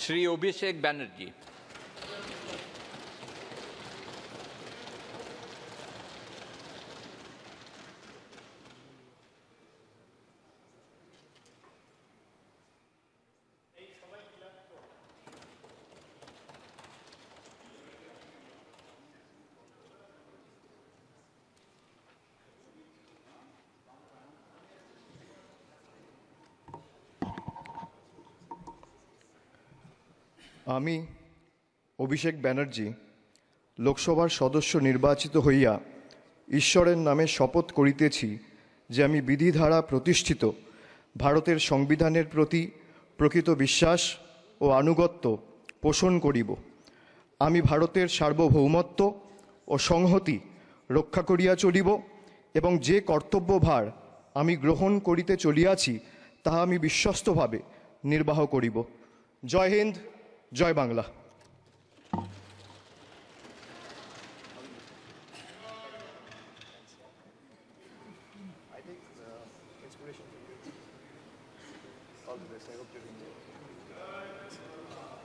Sri Abhishek Banerjee. আমি অভিষেক ব্যানার্জি লোকসভার সদস্য নির্বাচিত হইয়া ঈশ্বরের নামে শপথ করিতেছি যে আমি বিধিধারা প্রতিষ্ঠিত ভারতের সংবিধানের প্রতি প্রকৃত বিশ্বাস ও আনুগত্য পোষণ করিব আমি ভারতের সার্বভৌমত্ব ও সংহতি রক্ষা করিয়া চলিব এবং যে কর্তব্যভার আমি গ্রহণ করিতে চলিয়াছি তাহা আমি বিশ্বস্তভাবে নির্বাহ করিব জয় হিন্দ জয় Bangla All the best. I hope you enjoy.